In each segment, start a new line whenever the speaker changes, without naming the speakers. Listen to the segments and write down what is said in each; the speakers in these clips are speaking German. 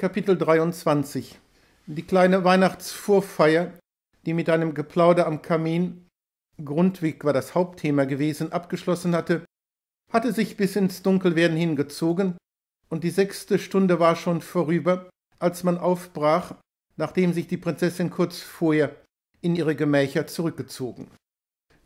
Kapitel 23 Die kleine Weihnachtsvorfeier, die mit einem Geplauder am Kamin Grundweg war das Hauptthema gewesen, abgeschlossen hatte, hatte sich bis ins Dunkelwerden hingezogen, und die sechste Stunde war schon vorüber, als man aufbrach, nachdem sich die Prinzessin kurz vorher in ihre Gemächer zurückgezogen.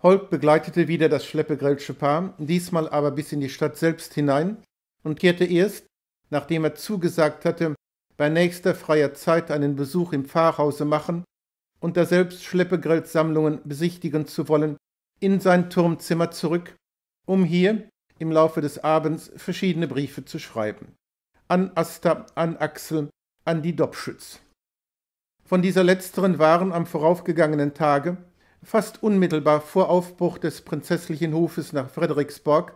Holk begleitete wieder das schleppegrellsche Paar, diesmal aber bis in die Stadt selbst hinein, und kehrte erst, nachdem er zugesagt hatte, bei nächster freier Zeit einen Besuch im Pfarrhause machen und daselbst Schleppegrills besichtigen zu wollen, in sein Turmzimmer zurück, um hier im Laufe des Abends verschiedene Briefe zu schreiben. An Asta, an Axel, an die Dobschütz. Von dieser letzteren waren am voraufgegangenen Tage, fast unmittelbar vor Aufbruch des prinzesslichen Hofes nach Frederiksborg,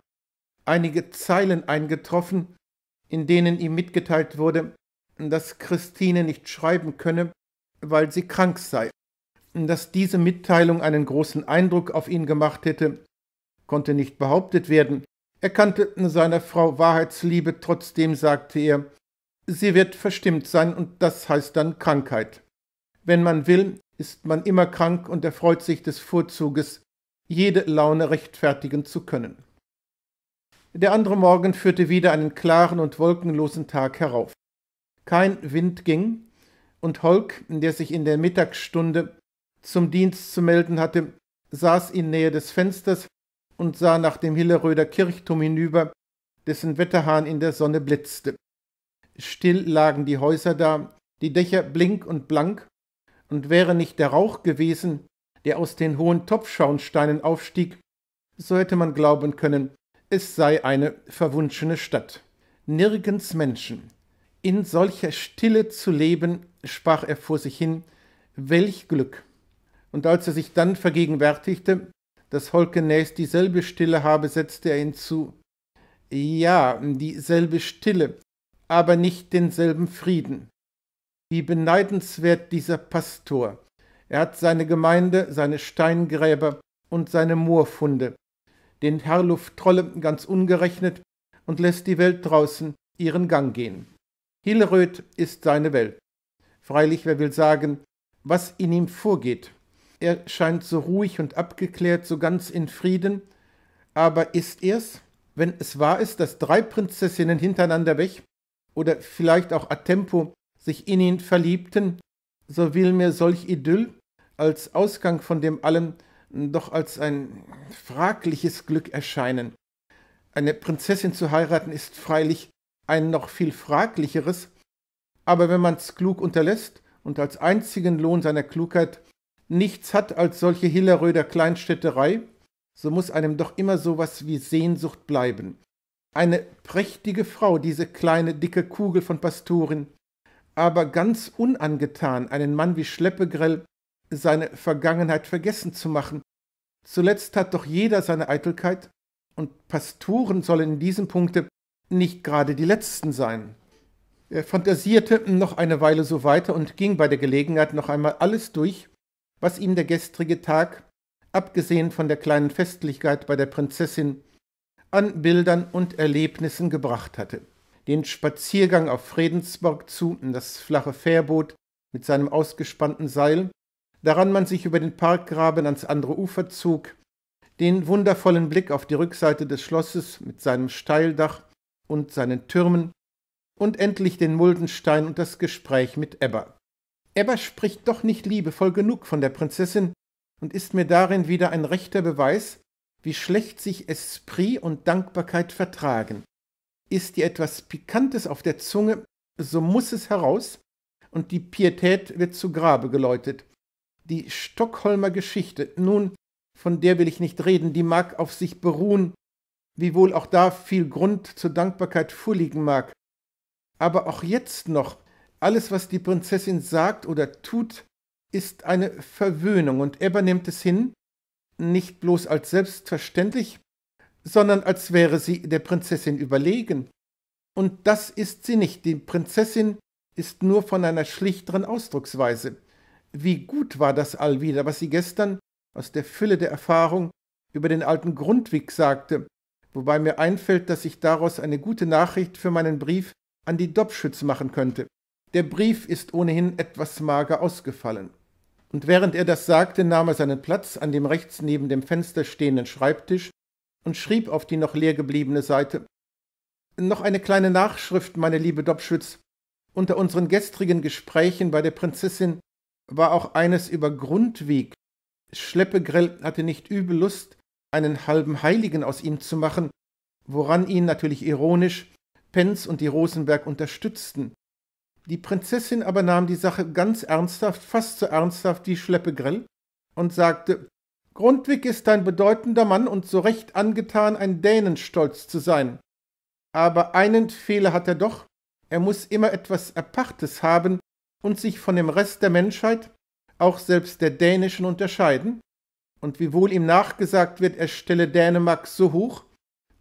einige Zeilen eingetroffen, in denen ihm mitgeteilt wurde, dass Christine nicht schreiben könne, weil sie krank sei. Dass diese Mitteilung einen großen Eindruck auf ihn gemacht hätte, konnte nicht behauptet werden. Er kannte seiner Frau Wahrheitsliebe, trotzdem sagte er, sie wird verstimmt sein und das heißt dann Krankheit. Wenn man will, ist man immer krank und erfreut sich des Vorzuges, jede Laune rechtfertigen zu können. Der andere Morgen führte wieder einen klaren und wolkenlosen Tag herauf kein Wind ging, und Holk, der sich in der Mittagsstunde zum Dienst zu melden hatte, saß in Nähe des Fensters und sah nach dem Hilleröder Kirchturm hinüber, dessen Wetterhahn in der Sonne blitzte. Still lagen die Häuser da, die Dächer blink und blank, und wäre nicht der Rauch gewesen, der aus den hohen Topfschauensteinen aufstieg, so hätte man glauben können, es sei eine verwunschene Stadt. Nirgends Menschen, in solcher Stille zu leben, sprach er vor sich hin, welch Glück. Und als er sich dann vergegenwärtigte, dass Holke dieselbe Stille habe, setzte er hinzu, ja, dieselbe Stille, aber nicht denselben Frieden. Wie beneidenswert dieser Pastor. Er hat seine Gemeinde, seine Steingräber und seine Moorfunde, den Herrluft Trolle ganz ungerechnet und lässt die Welt draußen ihren Gang gehen. Hilleröd ist seine Welt. Freilich, wer will sagen, was in ihm vorgeht? Er scheint so ruhig und abgeklärt, so ganz in Frieden, aber ist er's, wenn es wahr ist, dass drei Prinzessinnen hintereinander weg oder vielleicht auch a tempo sich in ihn verliebten, so will mir solch Idyll als Ausgang von dem allem doch als ein fragliches Glück erscheinen. Eine Prinzessin zu heiraten ist freilich ein noch viel fraglicheres, aber wenn man's klug unterlässt und als einzigen Lohn seiner Klugheit nichts hat als solche Hilleröder Kleinstädterei, so muss einem doch immer sowas wie Sehnsucht bleiben. Eine prächtige Frau, diese kleine, dicke Kugel von Pastorin, aber ganz unangetan, einen Mann wie Schleppegrell seine Vergangenheit vergessen zu machen. Zuletzt hat doch jeder seine Eitelkeit, und Pastoren sollen in diesem Punkte nicht gerade die letzten sein. Er fantasierte noch eine Weile so weiter und ging bei der Gelegenheit noch einmal alles durch, was ihm der gestrige Tag, abgesehen von der kleinen Festlichkeit bei der Prinzessin, an Bildern und Erlebnissen gebracht hatte. Den Spaziergang auf Fredensburg zu, das flache Fährboot mit seinem ausgespannten Seil, daran man sich über den Parkgraben ans andere Ufer zog, den wundervollen Blick auf die Rückseite des Schlosses mit seinem Steildach und seinen Türmen und endlich den Muldenstein und das Gespräch mit Ebba. Ebba spricht doch nicht liebevoll genug von der Prinzessin und ist mir darin wieder ein rechter Beweis, wie schlecht sich Esprit und Dankbarkeit vertragen. Ist ihr etwas Pikantes auf der Zunge, so muß es heraus, und die Pietät wird zu Grabe geläutet. Die Stockholmer Geschichte, nun, von der will ich nicht reden, die mag auf sich beruhen, wiewohl auch da viel Grund zur Dankbarkeit vorliegen mag. Aber auch jetzt noch, alles, was die Prinzessin sagt oder tut, ist eine Verwöhnung und Ebba nimmt es hin, nicht bloß als selbstverständlich, sondern als wäre sie der Prinzessin überlegen. Und das ist sie nicht, die Prinzessin ist nur von einer schlichteren Ausdrucksweise. Wie gut war das all wieder, was sie gestern aus der Fülle der Erfahrung über den alten Grundweg sagte, wobei mir einfällt, dass ich daraus eine gute Nachricht für meinen Brief an die Dobschütz machen könnte. Der Brief ist ohnehin etwas mager ausgefallen. Und während er das sagte, nahm er seinen Platz an dem rechts neben dem Fenster stehenden Schreibtisch und schrieb auf die noch leer gebliebene Seite Noch eine kleine Nachschrift, meine liebe Dobschütz. Unter unseren gestrigen Gesprächen bei der Prinzessin war auch eines über Grundweg. Schleppegrell hatte nicht übel Lust, einen halben Heiligen aus ihm zu machen, woran ihn natürlich ironisch Penz und die Rosenberg unterstützten. Die Prinzessin aber nahm die Sache ganz ernsthaft, fast so ernsthaft wie Schleppe und sagte, Grundwig ist ein bedeutender Mann und so recht angetan, ein Dänenstolz zu sein. Aber einen Fehler hat er doch, er muss immer etwas Apartes haben und sich von dem Rest der Menschheit, auch selbst der dänischen, unterscheiden, und wiewohl ihm nachgesagt wird, er stelle Dänemark so hoch,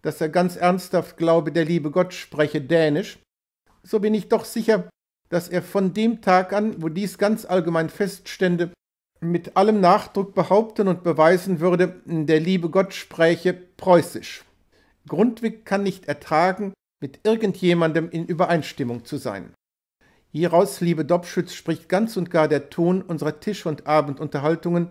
dass er ganz ernsthaft glaube, der liebe Gott spreche Dänisch, so bin ich doch sicher, dass er von dem Tag an, wo dies ganz allgemein feststände, mit allem Nachdruck behaupten und beweisen würde, der liebe Gott spräche Preußisch. Grundwig kann nicht ertragen, mit irgendjemandem in Übereinstimmung zu sein. Hieraus, liebe Dobschütz, spricht ganz und gar der Ton unserer Tisch- und Abendunterhaltungen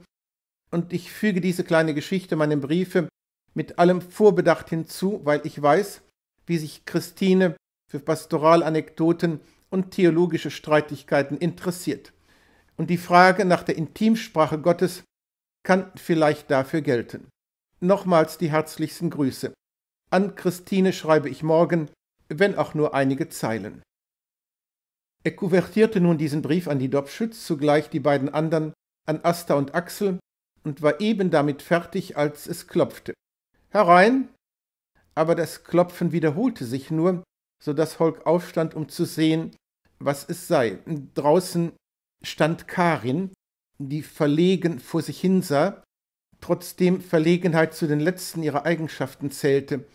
und ich füge diese kleine Geschichte meinem Briefe mit allem Vorbedacht hinzu, weil ich weiß, wie sich Christine für Pastoralanekdoten und theologische Streitigkeiten interessiert. Und die Frage nach der Intimsprache Gottes kann vielleicht dafür gelten. Nochmals die herzlichsten Grüße. An Christine schreibe ich morgen, wenn auch nur einige Zeilen. Er kuvertierte nun diesen Brief an die Dobschütz, zugleich die beiden anderen an Asta und Axel, und war eben damit fertig, als es klopfte. Herein! Aber das Klopfen wiederholte sich nur, so daß Holk aufstand, um zu sehen, was es sei. Draußen stand Karin, die verlegen vor sich hinsah, trotzdem Verlegenheit zu den letzten ihrer Eigenschaften zählte.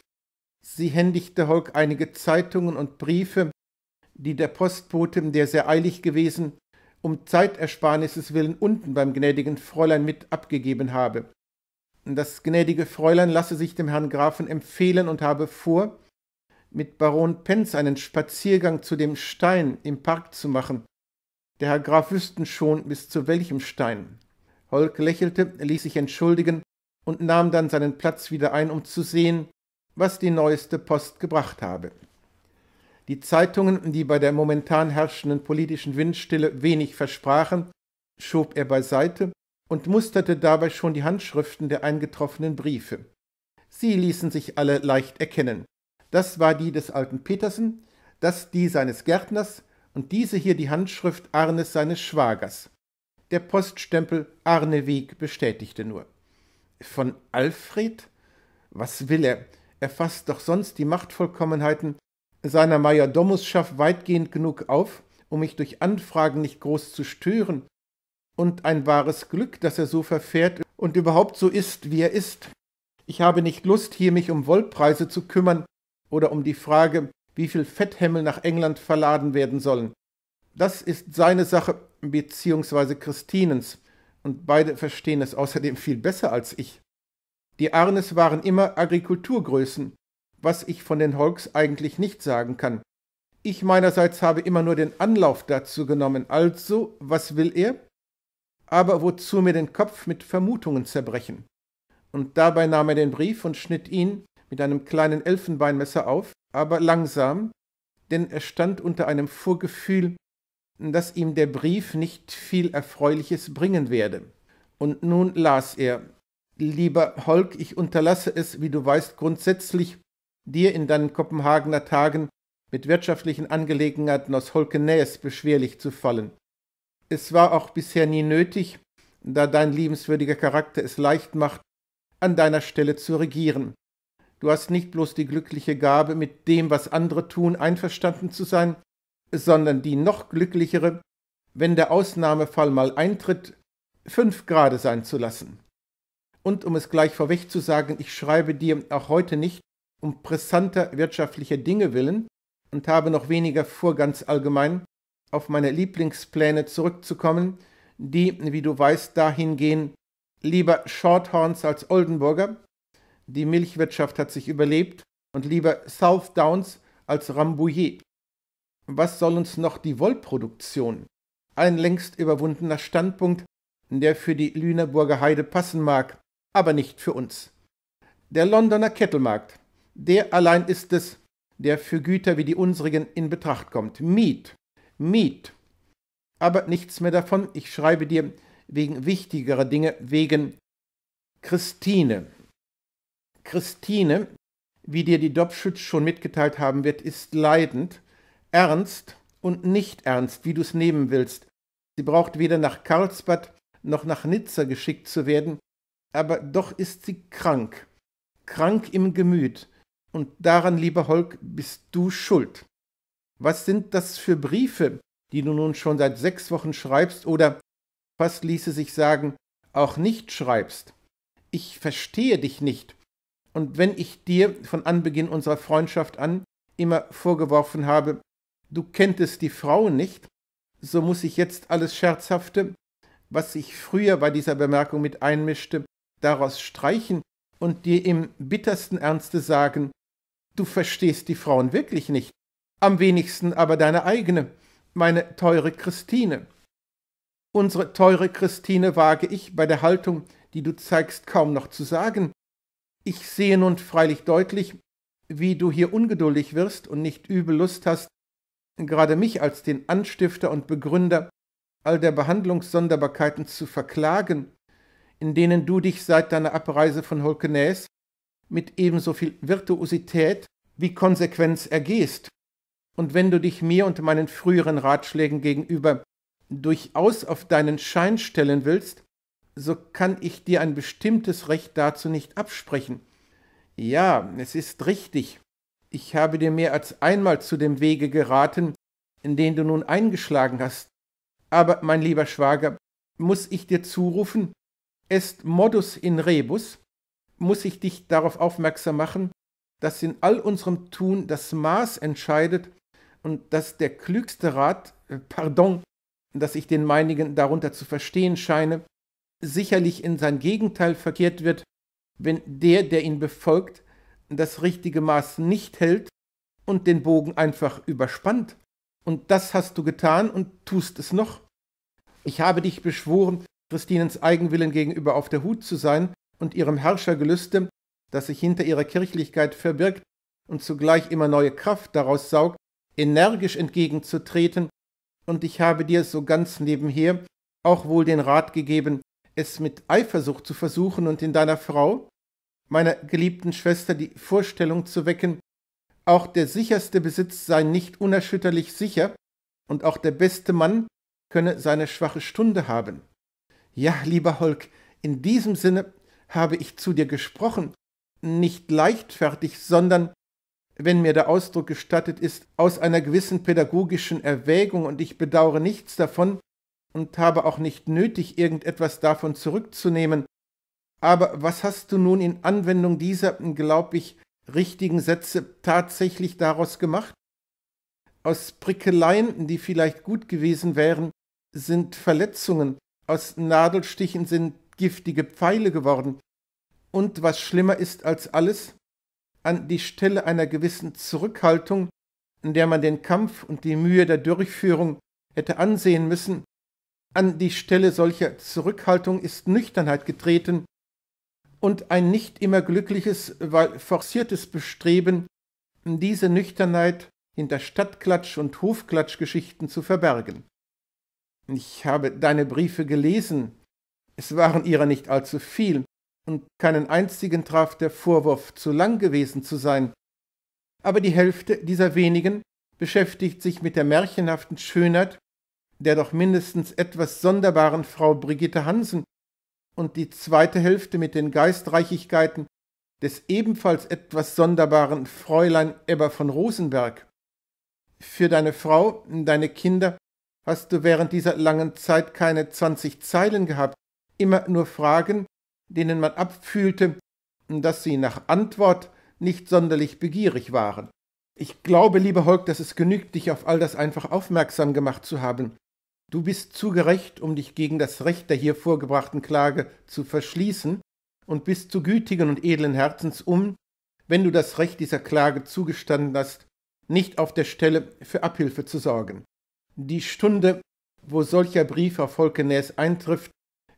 Sie händigte Holk einige Zeitungen und Briefe, die der Postbote, der sehr eilig gewesen, um Zeitersparnisses willen unten beim gnädigen Fräulein mit abgegeben habe. Das gnädige Fräulein lasse sich dem Herrn Grafen empfehlen und habe vor, mit Baron Penz einen Spaziergang zu dem Stein im Park zu machen. Der Herr Graf wüssten schon, bis zu welchem Stein. Holk lächelte, ließ sich entschuldigen und nahm dann seinen Platz wieder ein, um zu sehen, was die neueste Post gebracht habe. Die Zeitungen, die bei der momentan herrschenden politischen Windstille wenig versprachen, schob er beiseite und musterte dabei schon die Handschriften der eingetroffenen Briefe. Sie ließen sich alle leicht erkennen. Das war die des alten Petersen, das die seines Gärtners und diese hier die Handschrift Arnes seines Schwagers. Der Poststempel Arne Arneweg bestätigte nur. Von Alfred? Was will er? Er fasst doch sonst die Machtvollkommenheiten seiner Majordomusschaft weitgehend genug auf, um mich durch Anfragen nicht groß zu stören, und ein wahres Glück, dass er so verfährt und überhaupt so ist, wie er ist. Ich habe nicht Lust, hier mich um Wollpreise zu kümmern oder um die Frage, wie viel Fetthämmel nach England verladen werden sollen. Das ist seine Sache beziehungsweise Christinens, und beide verstehen es außerdem viel besser als ich. Die Arnes waren immer Agrikulturgrößen, was ich von den Holks eigentlich nicht sagen kann. Ich meinerseits habe immer nur den Anlauf dazu genommen, also, was will er? Aber wozu mir den Kopf mit Vermutungen zerbrechen? Und dabei nahm er den Brief und schnitt ihn mit einem kleinen Elfenbeinmesser auf, aber langsam, denn er stand unter einem Vorgefühl, dass ihm der Brief nicht viel Erfreuliches bringen werde. Und nun las er Lieber Holk, ich unterlasse es, wie du weißt, grundsätzlich, dir in deinen Kopenhagener Tagen mit wirtschaftlichen Angelegenheiten aus Holkenäes beschwerlich zu fallen. Es war auch bisher nie nötig, da dein liebenswürdiger Charakter es leicht macht, an deiner Stelle zu regieren. Du hast nicht bloß die glückliche Gabe, mit dem, was andere tun, einverstanden zu sein, sondern die noch glücklichere, wenn der Ausnahmefall mal eintritt, fünf Grade sein zu lassen. Und um es gleich vorweg zu sagen, ich schreibe dir auch heute nicht, um pressanter wirtschaftlicher Dinge willen und habe noch weniger vor, ganz allgemein auf meine Lieblingspläne zurückzukommen, die, wie du weißt, dahin gehen, lieber Shorthorns als Oldenburger, die Milchwirtschaft hat sich überlebt und lieber South Downs als Rambouillet. Was soll uns noch die Wollproduktion? Ein längst überwundener Standpunkt, der für die Lüneburger Heide passen mag, aber nicht für uns. Der Londoner Kettelmarkt der allein ist es, der für Güter wie die unsrigen in Betracht kommt. Miet, Miet. Aber nichts mehr davon, ich schreibe dir wegen wichtigerer Dinge, wegen Christine. Christine, wie dir die Dobschütz schon mitgeteilt haben wird, ist leidend, ernst und nicht ernst, wie du es nehmen willst. Sie braucht weder nach Karlsbad noch nach Nizza geschickt zu werden, aber doch ist sie krank, krank im Gemüt, und daran, lieber Holk, bist du schuld. Was sind das für Briefe, die du nun schon seit sechs Wochen schreibst oder, fast ließe sich sagen, auch nicht schreibst? Ich verstehe dich nicht. Und wenn ich dir von Anbeginn unserer Freundschaft an immer vorgeworfen habe, du kenntest die Frau nicht, so muss ich jetzt alles Scherzhafte, was ich früher bei dieser Bemerkung mit einmischte, daraus streichen und dir im bittersten Ernste sagen, Du verstehst die Frauen wirklich nicht, am wenigsten aber deine eigene, meine teure Christine. Unsere teure Christine wage ich bei der Haltung, die du zeigst, kaum noch zu sagen. Ich sehe nun freilich deutlich, wie du hier ungeduldig wirst und nicht übel Lust hast, gerade mich als den Anstifter und Begründer all der Behandlungssonderbarkeiten zu verklagen, in denen du dich seit deiner Abreise von Holkenäs mit ebenso viel Virtuosität wie Konsequenz ergehst. Und wenn du dich mir und meinen früheren Ratschlägen gegenüber durchaus auf deinen Schein stellen willst, so kann ich dir ein bestimmtes Recht dazu nicht absprechen. Ja, es ist richtig. Ich habe dir mehr als einmal zu dem Wege geraten, in den du nun eingeschlagen hast. Aber, mein lieber Schwager, muss ich dir zurufen, est modus in rebus, muss ich dich darauf aufmerksam machen, dass in all unserem Tun das Maß entscheidet und dass der klügste Rat, äh, pardon, dass ich den meinigen darunter zu verstehen scheine, sicherlich in sein Gegenteil verkehrt wird, wenn der, der ihn befolgt, das richtige Maß nicht hält und den Bogen einfach überspannt. Und das hast du getan und tust es noch. Ich habe dich beschworen, Christinens Eigenwillen gegenüber auf der Hut zu sein, und ihrem Herrschergelüste, das sich hinter ihrer Kirchlichkeit verbirgt und zugleich immer neue Kraft daraus saugt, energisch entgegenzutreten, und ich habe dir so ganz nebenher auch wohl den Rat gegeben, es mit Eifersucht zu versuchen und in deiner Frau, meiner geliebten Schwester, die Vorstellung zu wecken, auch der sicherste Besitz sei nicht unerschütterlich sicher, und auch der beste Mann könne seine schwache Stunde haben. Ja, lieber Holk, in diesem Sinne habe ich zu dir gesprochen, nicht leichtfertig, sondern, wenn mir der Ausdruck gestattet ist, aus einer gewissen pädagogischen Erwägung, und ich bedauere nichts davon und habe auch nicht nötig, irgendetwas davon zurückzunehmen. Aber was hast du nun in Anwendung dieser, glaub ich, richtigen Sätze tatsächlich daraus gemacht? Aus Prickeleien, die vielleicht gut gewesen wären, sind Verletzungen, aus Nadelstichen sind giftige Pfeile geworden und, was schlimmer ist als alles, an die Stelle einer gewissen Zurückhaltung, in der man den Kampf und die Mühe der Durchführung hätte ansehen müssen, an die Stelle solcher Zurückhaltung ist Nüchternheit getreten und ein nicht immer glückliches, weil forciertes Bestreben, diese Nüchternheit hinter Stadtklatsch und Hofklatschgeschichten zu verbergen. Ich habe deine Briefe gelesen, es waren ihrer nicht allzu viel, und keinen einzigen traf der Vorwurf, zu lang gewesen zu sein. Aber die Hälfte dieser wenigen beschäftigt sich mit der märchenhaften Schönheit der doch mindestens etwas sonderbaren Frau Brigitte Hansen und die zweite Hälfte mit den Geistreichigkeiten des ebenfalls etwas sonderbaren Fräulein Ebber von Rosenberg. Für deine Frau, deine Kinder hast du während dieser langen Zeit keine zwanzig Zeilen gehabt, immer nur Fragen, denen man abfühlte, dass sie nach Antwort nicht sonderlich begierig waren. Ich glaube, lieber Holk, dass es genügt, dich auf all das einfach aufmerksam gemacht zu haben. Du bist zu gerecht, um dich gegen das Recht der hier vorgebrachten Klage zu verschließen, und bist zu gütigen und edlen Herzens, um, wenn du das Recht dieser Klage zugestanden hast, nicht auf der Stelle für Abhilfe zu sorgen. Die Stunde, wo solcher Brief auf Holkenäs eintrifft,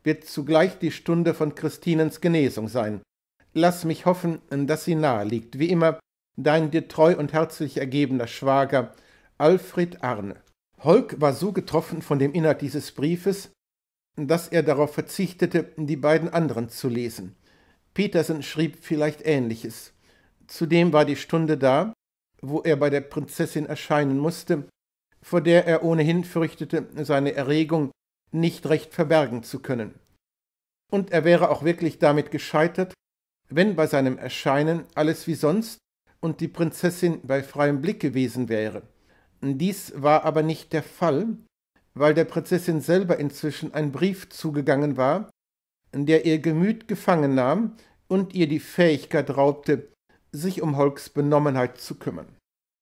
wird zugleich die Stunde von Christinens Genesung sein. Lass mich hoffen, dass sie nahe liegt. Wie immer, dein dir treu und herzlich ergebener Schwager, Alfred Arne. Holk war so getroffen von dem Inhalt dieses Briefes, dass er darauf verzichtete, die beiden anderen zu lesen. Petersen schrieb vielleicht Ähnliches. Zudem war die Stunde da, wo er bei der Prinzessin erscheinen musste, vor der er ohnehin fürchtete, seine Erregung nicht recht verbergen zu können. Und er wäre auch wirklich damit gescheitert, wenn bei seinem Erscheinen alles wie sonst und die Prinzessin bei freiem Blick gewesen wäre. Dies war aber nicht der Fall, weil der Prinzessin selber inzwischen ein Brief zugegangen war, der ihr Gemüt gefangen nahm und ihr die Fähigkeit raubte, sich um Holks Benommenheit zu kümmern.